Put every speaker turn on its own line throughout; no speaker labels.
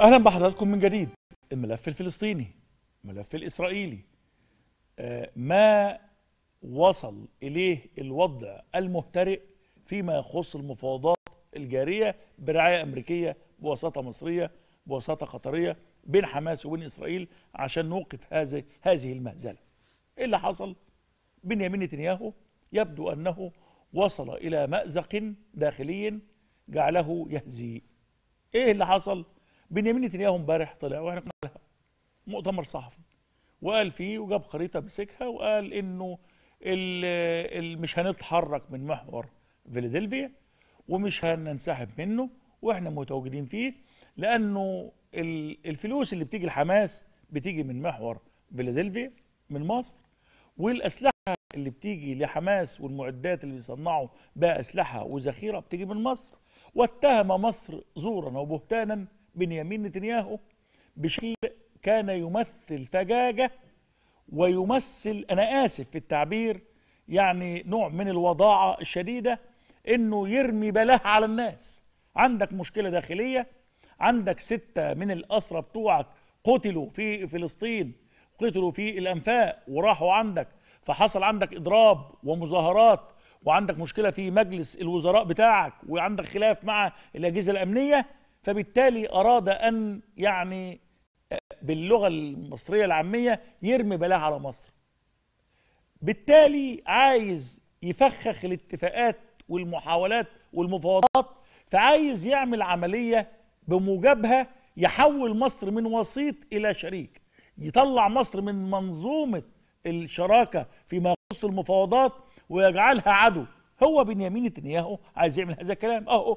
اهلا بحضراتكم من جديد الملف الفلسطيني الملف الاسرائيلي آه، ما وصل اليه الوضع المهترئ فيما يخص المفاوضات الجاريه برعايه امريكيه بوساطه مصريه بوساطه قطريه بين حماس وبين اسرائيل عشان نوقف هذه هذه المهزله. ايه اللي حصل؟ بنيامين نتنياهو يبدو انه وصل الى مازق داخلي جعله يهزي. ايه اللي حصل؟ بنيامين نتنياهو امبارح طلع واحنا كنا عليها مؤتمر صحفي وقال فيه وجاب خريطه مسكها وقال انه مش هنتحرك من محور فيلادلفيا ومش هننسحب منه واحنا متواجدين فيه لانه الفلوس اللي بتيجي لحماس بتيجي من محور فيلادلفيا من مصر والاسلحه اللي بتيجي لحماس والمعدات اللي بيصنعوا بها اسلحه وذخيره بتيجي من مصر واتهم مصر زورا وبهتانا بنيامين نتنياهو بشكل كان يمثل فجاجة ويمثل أنا آسف في التعبير يعني نوع من الوضاعة الشديدة إنه يرمي بلاه على الناس عندك مشكلة داخلية عندك ستة من الأسرى بتوعك قتلوا في فلسطين قتلوا في الأنفاق وراحوا عندك فحصل عندك إضراب ومظاهرات وعندك مشكلة في مجلس الوزراء بتاعك وعندك خلاف مع الأجهزة الأمنية فبالتالي أراد أن يعني آه، باللغة المصرية العامية يرمي بلاه على مصر بالتالي عايز يفخخ الاتفاقات والمحاولات والمفاوضات فعايز يعمل عملية بموجبها يحول مصر من وسيط إلى شريك يطلع مصر من منظومة الشراكة فيما يخص المفاوضات ويجعلها عدو هو بنيامين نتنياهو عايز يعمل هذا الكلام اهو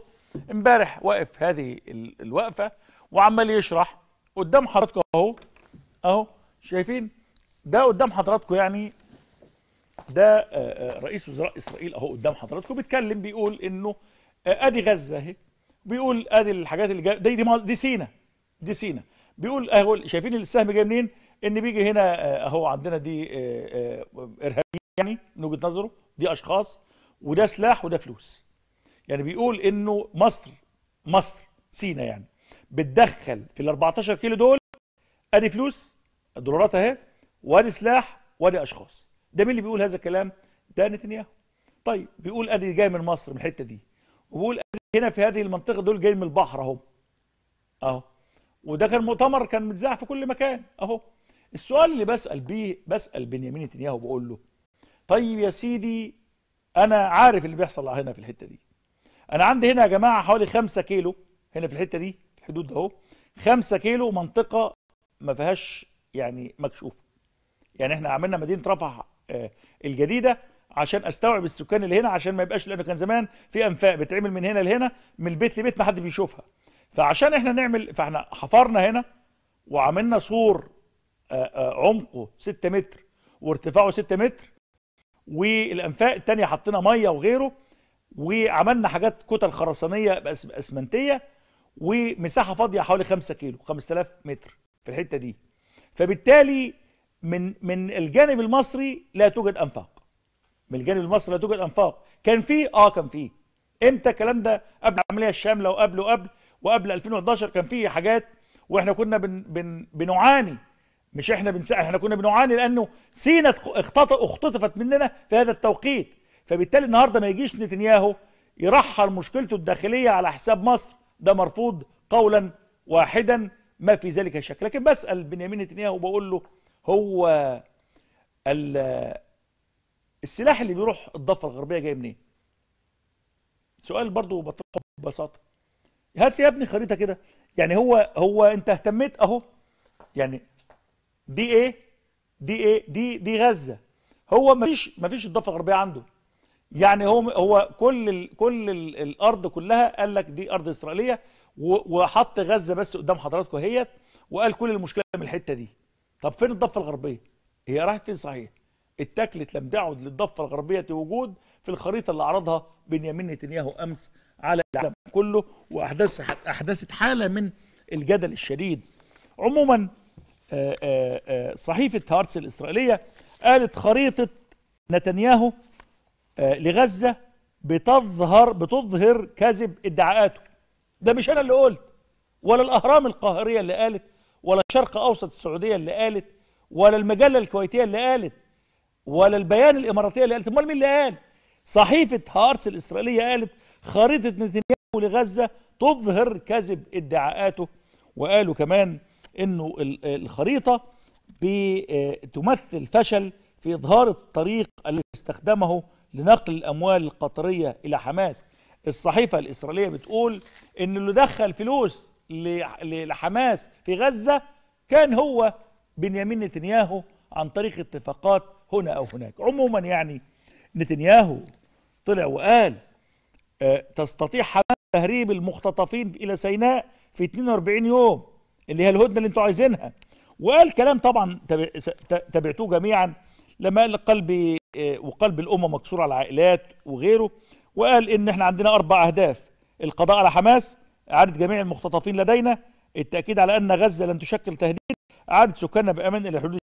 امبارح واقف هذه الوقفه وعمال يشرح قدام حضراتكم اهو اهو شايفين ده قدام حضراتكم يعني ده آه، آه، رئيس وزراء اسرائيل اهو قدام حضراتكم بيتكلم بيقول انه آه، ادي غزه اهي بيقول ادي الحاجات اللي جايه دي دي, دي سينا دي سينا بيقول اهو شايفين السهم جاي منين ان بيجي هنا اهو عندنا دي ارهابيين يعني من وجهه نظره دي اشخاص وده سلاح وده فلوس يعني بيقول انه مصر مصر سينا يعني بتدخل في ال 14 كيلو دول ادي فلوس الدولارات اهي وادي سلاح وادي اشخاص ده مين اللي بيقول هذا الكلام ده نتنياهو طيب بيقول ادي جاي من مصر من الحته دي وبيقول ادي هنا في هذه المنطقه دول جاي من البحر اهو اهو وده كان مؤتمر كان متذاع في كل مكان اهو السؤال اللي بسال بيه بسال بنيامين نتنياهو بقول له طيب يا سيدي انا عارف اللي بيحصل هنا في الحته دي انا عندي هنا يا جماعه حوالي 5 كيلو هنا في الحته دي في الحدود اهو 5 كيلو منطقه ما فيهاش يعني مكشوفه يعني احنا عملنا مدينه رفح آه، الجديده عشان استوعب السكان اللي هنا عشان ما يبقاش لانه كان زمان في انفاق بتعمل من هنا لهنا من البيت لبيت ما حد بيشوفها فعشان احنا نعمل فاحنا حفرنا هنا وعملنا سور آه، آه، عمقه 6 متر وارتفاعه 6 متر والانفاق الثانيه حطينا ميه وغيره وعملنا حاجات كتل خرسانيه اسمنتيه ومساحه فاضيه حوالي 5 كيلو 5000 متر في الحته دي فبالتالي من من الجانب المصري لا توجد انفاق من الجانب المصري لا توجد انفاق كان في اه كان في امتى الكلام ده قبل العمليه الشامله وقبل وقبل وقبل 2011 كان في حاجات واحنا كنا بن بن بنعاني مش احنا بنساعد احنا كنا بنعاني لانه سينا اختطفت مننا في هذا التوقيت فبالتالي النهارده ما يجيش نتنياهو يرحل مشكلته الداخليه على حساب مصر ده مرفوض قولا واحدا ما في ذلك شك لكن بسال بنيامين نتنياهو وبقول له هو السلاح اللي بيروح الضفه الغربيه جاي منين؟ سؤال برضو بطرحه ببساطه هات لي يا ابني خريطه كده يعني هو هو انت اهتميت اهو يعني دي ايه دي ايه دي دي غزه هو مفيش مفيش الضفه الغربيه عنده يعني هو هو كل الـ كل الـ الارض كلها قال لك دي ارض اسرائيليه وحط غزه بس قدام حضراتكم اهيت وقال كل المشكله من الحته دي طب فين الضفه الغربيه هي راحت فين صحيح اتاكلت لم تعد للضفه الغربيه وجود في الخريطه اللي عرضها بنيامين نتنياهو امس على العالم كله واحداث احدثت حاله من الجدل الشديد عموما آه، آه، آه، صحيفه هارتس الاسرائيليه قالت خريطه نتنياهو آه، لغزة بتظهر بتظهر كذب ادعاءاته ده مش أنا اللي قلت ولا الأهرام القاهرية اللي قالت ولا الشرق أوسط السعودية اللي قالت ولا المجلة الكويتية اللي قالت ولا البيان الإماراتية اللي قالت أمال مين اللي قال؟ صحيفة هارتس الإسرائيلية قالت خريطة نتنياهو لغزة تظهر كذب ادعاءاته وقالوا كمان انه الخريطة بتمثل آه، فشل في إظهار الطريق الذي استخدمه لنقل الأموال القطرية إلى حماس الصحيفة الإسرائيليه بتقول إن اللي دخل فلوس لحماس في غزة كان هو بنيامين نتنياهو عن طريق اتفاقات هنا أو هناك عموما يعني نتنياهو طلع وقال أه تستطيع حماس تهريب المختطفين إلى سيناء في 42 يوم اللي هي الهدنة اللي انتوا عايزينها وقال كلام طبعا تبعتوه جميعا لما قال قلبي آه، وقلب الأمة مكسور على العائلات وغيره وقال إن إحنا عندنا أربع أهداف القضاء على حماس إعادة جميع المختطفين لدينا التأكيد على أن غزة لن تشكل تهديد إعادة سكاننا بأمان إلى حدود